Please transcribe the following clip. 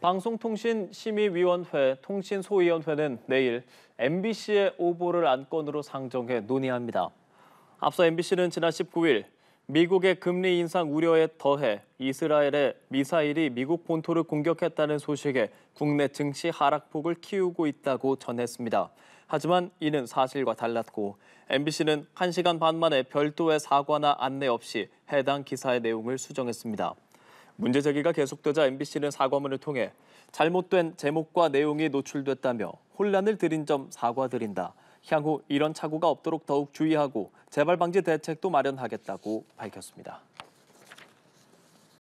방송통신심의위원회 통신소위원회는 내일 MBC의 오보를 안건으로 상정해 논의합니다. 앞서 MBC는 지난 19일 미국의 금리 인상 우려에 더해 이스라엘의 미사일이 미국 본토를 공격했다는 소식에 국내 증시 하락폭을 키우고 있다고 전했습니다. 하지만 이는 사실과 달랐고 MBC는 1시간 반 만에 별도의 사과나 안내 없이 해당 기사의 내용을 수정했습니다. 문제 제기가 계속되자 MBC는 사과문을 통해 잘못된 제목과 내용이 노출됐다며 혼란을 드린 점 사과드린다. 향후 이런 착오가 없도록 더욱 주의하고 재발 방지 대책도 마련하겠다고 밝혔습니다.